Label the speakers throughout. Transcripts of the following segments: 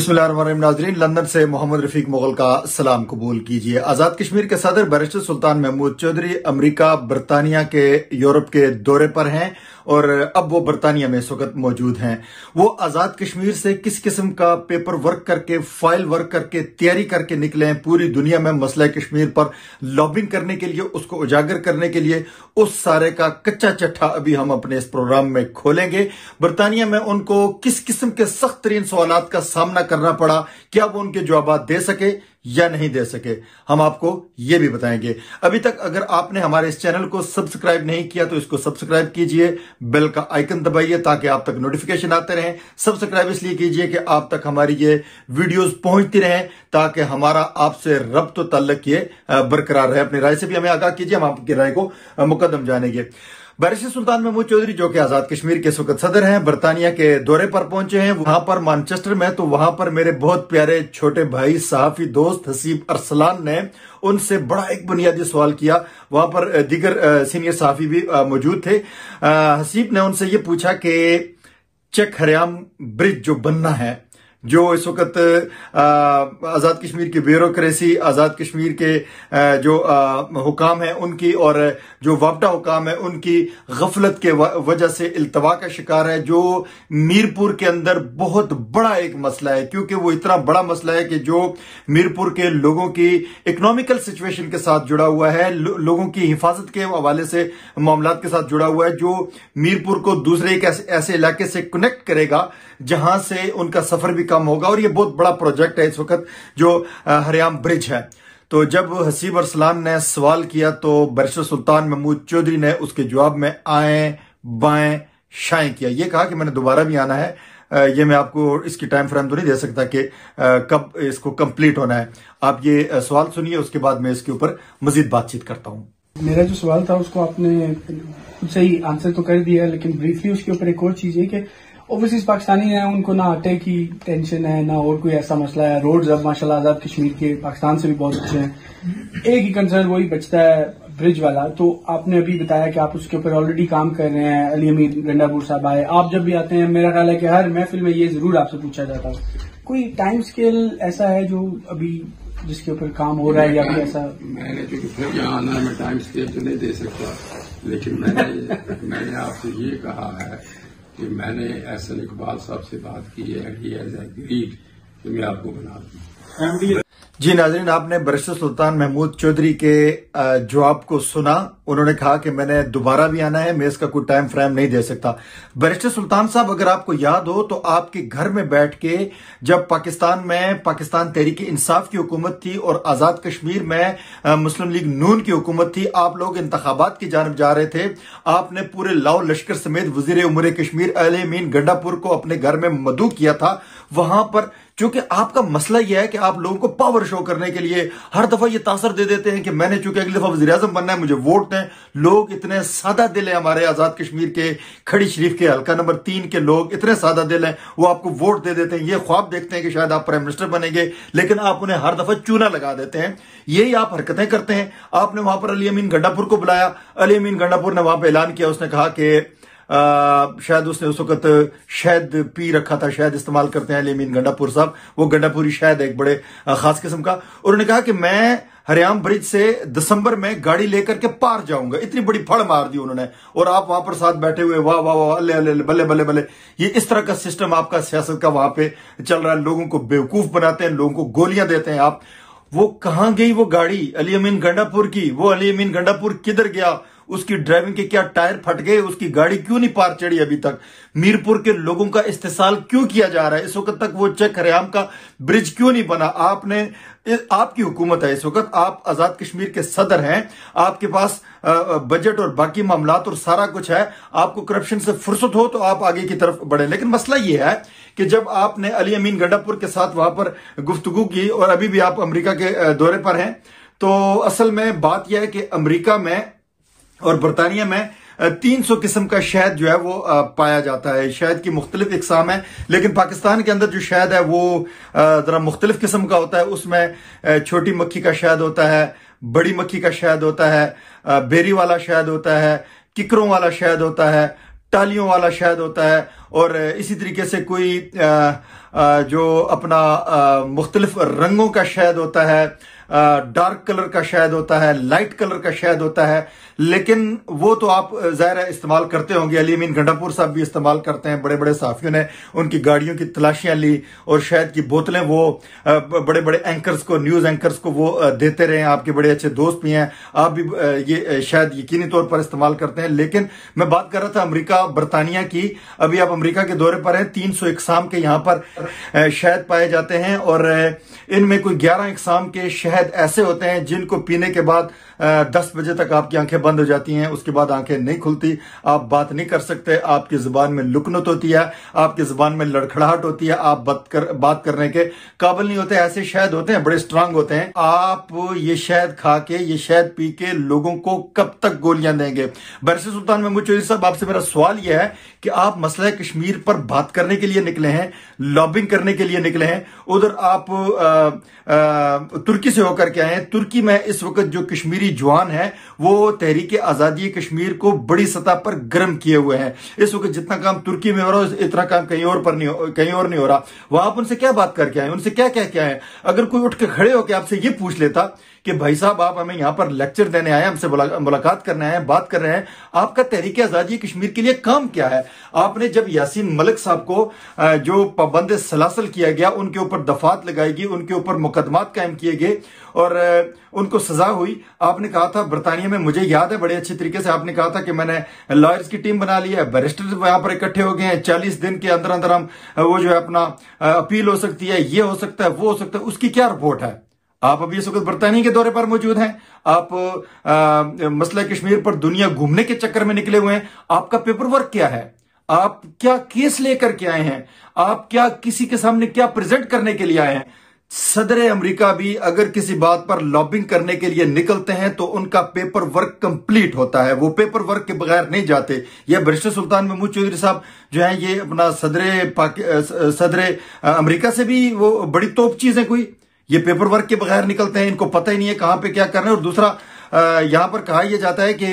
Speaker 1: नाजरीन लंदन से मोहम्मद रफीक मुगल का सलाम कबूल कीजिए आजाद कश्मीर के सदर बैरिस्टर सुल्तान महमूद चौधरी अमरीका बरतानिया के यूरोप के दौरे पर हैं और अब वो बरतानिया में इस वक्त मौजूद हैं वो आज़ाद कश्मीर से किस किस्म का पेपर वर्क करके फाइल वर्क करके तैयारी करके निकले हैं पूरी दुनिया में मसला कश्मीर पर लॉबिंग करने के लिए उसको उजागर करने के लिए उस सारे का कच्चा चट्ठा अभी हम अपने इस प्रोग्राम में खोलेंगे बरतानिया में उनको किस किस्म के सख्त तरीन सवाल का सामना करना पड़ा क्या वो उनके जवाब दे सके या नहीं दे सके हम आपको ये भी बताएंगे अभी तक अगर आपने हमारे इस चैनल को सब्सक्राइब नहीं किया तो इसको सब्सक्राइब कीजिए बेल का आइकन दबाइए ताकि आप तक नोटिफिकेशन आते रहें सब्सक्राइब इसलिए कीजिए कि आप तक हमारी ये वीडियोस पहुंचती रहें ताकि हमारा आपसे रब्त तल्लक ये बरकरार रहे अपनी राय से भी हमें आगाह कीजिए हम आपकी राय को मुकदम जानेंगे बैरिश सुल्तान महमूद चौधरी जो कि आजाद कश्मीर के इस वक्त सदर हैं बरतानिया के दौरे पर पहुंचे हैं वहां पर मानचेस्टर में तो वहां पर मेरे बहुत प्यारे छोटे भाई सहाफी दोस्त हसीब अरसलान ने उनसे बड़ा एक बुनियादी सवाल किया वहां पर दीगर सीनियर सहाफी भी मौजूद थे हसीब ने उनसे ये पूछा कि चेक हरियाम ब्रिज जो बनना है जो इस वक्त आज़ाद कश्मीर की ब्यूरोसी आज़ाद कश्मीर के आ, जो हुकाम हैं उनकी और जो वापटा हुकाम है उनकी गफलत के वजह से अल्तवा का शिकार है जो मीरपुर के अंदर बहुत बड़ा एक मसला है क्योंकि वो इतना बड़ा मसला है कि जो मीरपुर के लोगों की इकोनॉमिकल सिचुएशन के साथ जुड़ा हुआ है लो, लोगों की हिफाजत के हवाले से मामला के साथ जुड़ा हुआ है जो मीरपुर को दूसरे एक ऐसे इलाके से कनेक्ट करेगा जहां से उनका सफर भी कम होगा और ये बहुत बड़ा प्रोजेक्ट है इस वक्त जो हरियाम ब्रिज है तो जब हसीब अरसलान ने सवाल किया तो बरिश सुल्तान महमूद चौधरी ने उसके जवाब में आए बाएं शाएं किया ये कहा कि मैंने दोबारा भी आना है ये मैं आपको इसकी टाइम फ्रेम तो नहीं दे सकता कि कब इसको कंप्लीट होना है आप ये सवाल सुनिए उसके बाद मैं इसके ऊपर मजीद बातचीत करता हूँ मेरा जो सवाल था उसको आपने सही आंसर तो कर दिया लेकिन ब्रीफली उसके ऊपर एक और चीज है कि ओवरसीज पाकिस्तानी हैं उनको ना आटे की टेंशन है ना और कोई ऐसा मसला है रोड अब माशा आजाद कश्मीर के पाकिस्तान से भी बहुत अच्छे हैं एक ही कंसर्न वही बचता है ब्रिज वाला तो आपने अभी बताया कि आप उसके ऊपर ऑलरेडी काम कर रहे हैं अली अमीर गंडापुर साहब आए आप जब भी आते हैं मेरा ख्याल है कि हर महफिल में ये जरूर आपसे पूछा जाता है कोई टाइम स्केल ऐसा है जो अभी जिसके ऊपर काम हो रहा है या कोई ऐसा मैंने फिर तो यहाँ आना मैं टाइम स्केल तो नहीं दे सकता लेकिन मैंने मैंने आपसे ये कहा है कि मैंने एहसन इकबाल साहब से बात की है ही एज एग्रीड कि मैं आपको बना दूँ जी नाजरीन आपने बरिश्त सुल्तान महमूद चौधरी के जवाब को सुना उन्होंने कहा कि मैंने दोबारा भी आना है मैं इसका कोई टाइम फ्रेम नहीं दे सकता बरिश्त सुल्तान साहब अगर आपको याद हो तो आपके घर में बैठ के जब पाकिस्तान में पाकिस्तान तहरीक इंसाफ की हुकूमत थी और आज़ाद कश्मीर में मुस्लिम लीग नून की हुकूमत थी आप लोग इंतबात की जानब जा रहे थे आपने पूरे लाओ लश्कर समेत वजीर उमर कश्मीर अलमीन मीन गंडापुर को अपने घर में मदू किया था वहां पर क्योंकि आपका मसला यह है कि आप लोगों को पावर शो करने के लिए हर दफा ये तासर दे देते हैं कि मैंने चूंकि अगली दफा वजी बनना है मुझे वोट दें लोग इतने सादा दिल है हमारे आजाद कश्मीर के खड़ी शरीफ के हल्का नंबर तीन के लोग इतने सादा दिल हैं वो आपको वोट दे देते हैं ये ख्वाब देखते हैं कि शायद आप प्राइम मिनिस्टर बनेंगे लेकिन आप उन्हें हर दफा चूना लगा देते हैं यही आप हरकतें करते हैं आपने वहां पर अली अमीन गंडापुर को बुलाया अली अमीन गंडापुर ने वहां पर ऐलान किया उसने कहा कि शायद उसने उस वक्त शहद पी रखा था शहद इस्तेमाल करते हैं लेमीन गंडापुर साहब वो गंडापुरी शहद एक बड़े खास किस्म का और उन्होंने कहा कि मैं हरियाम ब्रिज से दिसंबर में गाड़ी लेकर के पार जाऊंगा इतनी बड़ी फड़ मार दी उन्होंने और आप वहां पर साथ बैठे हुए वाह वाह वाह अल्ले अल्ले बल्ले बल्ले बल्ले ये इस तरह का सिस्टम आपका सियासत का वहां पे चल रहा है लोगों को बेवकूफ बनाते हैं लोगों को गोलियां देते हैं आप वो कहां गई वो गाड़ी अली अमीन गंडापुर की वो अली अमीन गंडापुर किधर गया उसकी ड्राइविंग के क्या टायर फट गए उसकी गाड़ी क्यों नहीं पार चढ़ी अभी तक मीरपुर के लोगों का इस्तेसाल क्यों किया जा रहा है इस वक्त तक वो चेक हरियाम का ब्रिज क्यों नहीं बना आपने आपकी हुकूमत है इस वक्त आप आजाद कश्मीर के सदर हैं आपके पास बजट और बाकी मामला और सारा कुछ है आपको करप्शन से फुर्सत हो तो आप आगे की तरफ बढ़े लेकिन मसला यह है कि जब आपने अली अमीन गड्डापुर के साथ वहां पर गुफ्तगु की और अभी भी आप अमरीका के दौरे पर हैं तो असल में बात यह है कि अमरीका में और बरतानिया में तीन सौ किस्म का शहद जो है वो पाया जाता है शहद की मुख्तलिफ इकसाम है लेकिन पाकिस्तान के अंदर जो शहद है वो ज़रा मुख्तलिफ किस्म का होता है उसमें छोटी मक्खी का शहद होता है बड़ी मक्खी का शहद होता है बेरी वाला शहद होता है किकरों वाला शहद होता है टालियों वाला शहद होता है और इसी तरीके से कोई जो अपना मुख्तलिफ रंगों का शहद होता है डार्क कलर का शायद होता है लाइट कलर का शायद होता है लेकिन वो तो आप ज़ाहिर इस्तेमाल करते होंगे अलीमीन गंडापुर साहब भी इस्तेमाल करते हैं बड़े बड़े साफियों ने उनकी गाड़ियों की तलाशियां ली और शायद की बोतलें वो बड़े बड़े एंकर्स को न्यूज़ एंकर्स को वो देते रहे आपके बड़े अच्छे दोस्त भी हैं आप भी ये शायद यकीनी तौर पर इस्तेमाल करते हैं लेकिन मैं बात कर रहा था अमरीका बरतानिया की अभी आप अमरीका के दौरे पर हैं तीन सौ इकसाम के यहां पर शायद पाए जाते हैं और इनमें कोई ग्यारह इकसाम के शहर शहद ऐसे होते हैं जिनको पीने के बाद दस बजे तक आपकी आंखें बंद हो जाती हैं उसके बाद आंखें नहीं खुलती आप बात नहीं कर सकते आपकी जुबान में लुकनत होती है आपकी जुबान में लड़खड़ाहट होती है आप बात कर बात करने के काबिल नहीं होते ऐसे शहद होते हैं बड़े स्ट्रांग होते हैं आप ये शहद खा के ये शहद पी के लोगों को कब तक गोलियां देंगे बरस सुल्तान महमूद चौधरी साहब आपसे मेरा सवाल यह है कि आप मसला कश्मीर पर बात करने के लिए निकले हैं लॉबिंग करने के लिए निकले हैं उधर आप आ, आ, तुर्की से होकर के आए हैं तुर्की में इस वक्त जो कश्मीरी कश्मीरी जवान है वो तहरीक आज़ादी कश्मीर को बड़ी सतह पर गर्म किए हुए हैं इस वक्त जितना काम तुर्की में हो रहा है इतना काम कहीं और पर नहीं कहीं और नहीं हो रहा वहां आप उनसे क्या बात करके आए उनसे क्या क्या क्या आए अगर कोई उठ के खड़े होकर आपसे ये पूछ लेता कि भाई साहब आप हमें यहाँ पर लेक्चर देने आए हमसे मुलाकात करने आए बात कर रहे हैं आपका तहरीक आज़ादी कश्मीर के लिए काम क्या है आपने जब यासीन मलिक साहब को जो पाबंद सलासल किया गया उनके ऊपर दफात लगाई गई उनके ऊपर मुकदमात कायम किए गए और उनको सजा हुई आपने कहा था बरतानिया में मुझे याद है बड़े अच्छे तरीके से आपने कहा था कि मैंने लॉयर्स की टीम बना ली है बैरिस्टर वहां पर इकट्ठे हो गए हैं चालीस दिन के अंदर अंदर हम वो जो है अपना अपील हो सकती है ये हो सकता है वो हो सकता है उसकी क्या रिपोर्ट है आप अभी इस वक्त बरतानिया के दौरे पर मौजूद हैं आप मसला कश्मीर पर दुनिया घूमने के चक्कर में निकले हुए हैं आपका पेपर वर्क क्या है आप क्या केस लेकर के आए हैं आप क्या किसी के सामने क्या प्रेजेंट करने के लिए आए हैं सदर अमेरिका भी अगर किसी बात पर लॉबिंग करने के लिए निकलते हैं तो उनका पेपर वर्क कंप्लीट होता है वो पेपर वर्क के बगैर नहीं जाते यह बरिश्ते सुल्तान महमूद चौधरी साहब जो है ये अपना सदर सदर अमेरिका से भी वो बड़ी तोप चीज है कोई ये पेपर वर्क के बगैर निकलते हैं इनको पता ही नहीं है कहाँ पे क्या कर रहे हैं और दूसरा यहाँ पर कहा यह जाता है कि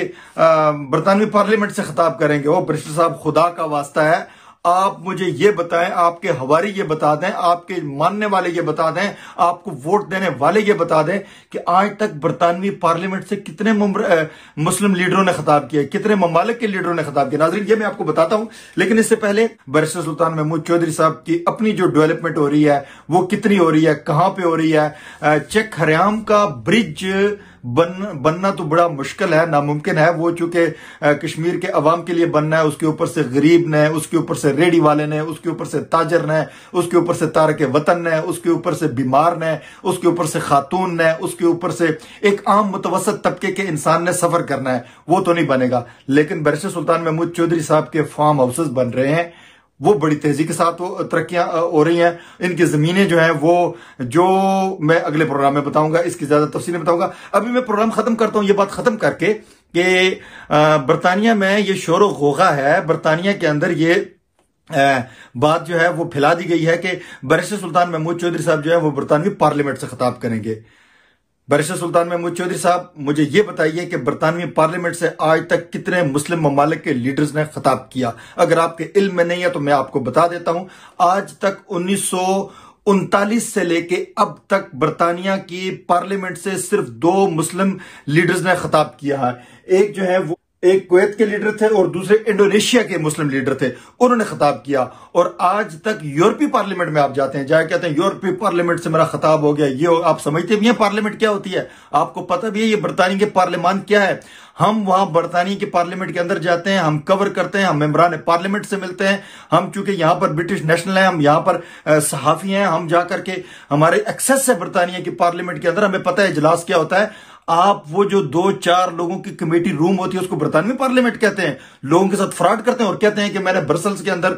Speaker 1: बरतानवी पार्लियामेंट से खिताब करेंगे ओ ब्रिस्टर साहब खुदा का वास्ता है आप मुझे ये बताएं आपके हवारी ये बता दें आपके मानने वाले ये बता दें आपको वोट देने वाले ये बता दें कि आज तक बरतानवी पार्लियामेंट से कितने मुस्लिम लीडरों ने खताब किया कितने ममालिक के लीडरों ने खताब किया नाजरीन ये मैं आपको बताता हूं लेकिन इससे पहले बरिस्टर सुल्तान महमूद चौधरी साहब की अपनी जो डेवलपमेंट हो रही है वो कितनी हो रही है कहां पर हो रही है चेक हरियाम का ब्रिज बन बनना तो बड़ा मुश्किल है नामुमकिन है वो चूंकि कश्मीर के अवाम के लिए बनना है उसके ऊपर से गरीब ने उसके ऊपर से रेडी वाले ने उसके ऊपर से ताजर ने उसके ऊपर से तारक वतन ने उसके ऊपर से बीमार ने उसके ऊपर से खातून ने उसके ऊपर से एक आम मुतवसत तबके के इंसान ने सफर करना है वो तो नहीं बनेगा लेकिन बरसे सुल्तान महमूद चौधरी साहब के फार्म हाउसेज बन रहे हैं वो बड़ी तेजी के साथ वो हो रही हैं इनकी जमीनें जो हैं वो जो मैं अगले प्रोग्राम में बताऊंगा इसकी ज्यादा तफसीलें बताऊंगा अभी मैं प्रोग्राम खत्म करता हूं ये बात खत्म करके कि बरतानिया में ये शोर गोगा है बरतानिया के अंदर ये बात जो है वो फैला दी गई है कि बरिश सुल्तान महमूद चौधरी साहब जो है वो बरतानवी पार्लियामेंट से खताब करेंगे बरिश सुल्तान महमूद चौधरी साहब मुझे ये बताइए कि बरतानवी पार्लियामेंट से आज तक कितने मुस्लिम ममालिक के लीडर्स ने खताब किया अगर आपके इल्म में नहीं है तो मैं आपको बता देता हूं आज तक उन्नीस उनतालीस से लेके अब तक बरतानिया की पार्लियामेंट से सिर्फ दो मुस्लिम लीडर्स ने खताब किया है एक जो है वो एक कुवैत के लीडर थे और दूसरे इंडोनेशिया के मुस्लिम लीडर थे उन्होंने खताब किया और आज तक यूरोपीय पार्लियामेंट में आप जाते हैं जाए कहते हैं यूरोपीय पार्लियामेंट से मेरा खिताब हो गया ये आप समझते भी हैं पार्लियामेंट क्या होती है आपको पता भी है ये बरतानी के पार्लियामान क्या है हम वहां बरतानी के पार्लियामेंट के अंदर जाते हैं हम कवर करते हैं हम मेम्बरान पार्लियामेंट से मिलते हैं हम चूंकि यहां पर ब्रिटिश नेशनल हैं हम यहां पर सहाफी हैं हम जाकर के हमारे एक्सेस है बरतानिया के पार्लियामेंट के अंदर हमें पता है इजलास क्या होता है आप वो जो दो चार लोगों की कमेटी रूम होती है उसको बरतानवी पार्लियामेंट कहते हैं लोगों के साथ फ्रॉड करते हैं और कहते हैं कि मैंने ब्रसल्स के अंदर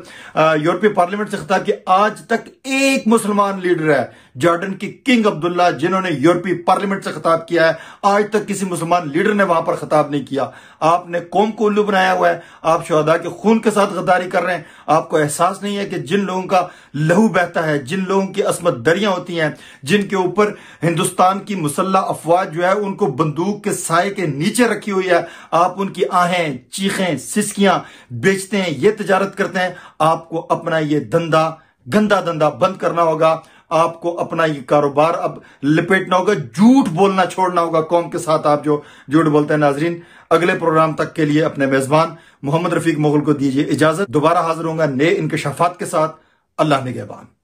Speaker 1: यूरोपीय पार्लियामेंट से खिताब किया आज तक एक मुसलमान लीडर है जॉर्डन के किंग अब्दुल्ला जिन्होंने यूरोपीय पार्लियामेंट से खिताब किया है आज तक किसी मुसलमान लीडर ने वहां पर खिताब नहीं किया आपने कौम को उल्लू बनाया हुआ है आप शहदा के खून के साथ गद्दारी कर रहे हैं आपको एहसास नहीं है कि जिन लोगों का लहू बहता है जिन लोगों की असमत दरियां होती हैं जिनके ऊपर हिंदुस्तान की मुसल्ला अफवाज जो है उनको बंदूक के साय के नीचे रखी हुई है आप उनकी आहें चीखें सिस्कियां बेचते हैं ये तजारत करते हैं आपको अपना ये धंधा गंदा धंधा बंद करना होगा आपको अपना ये कारोबार अब लपेटना होगा झूठ बोलना छोड़ना होगा कौम के साथ आप जो झूठ बोलते हैं नाजरीन अगले प्रोग्राम तक के लिए अपने मेजबान मोहम्मद रफीक मुगल को दीजिए इजाजत दोबारा हाजिर होंगे नए इनकशाफात के साथ अल्लाह निगहबान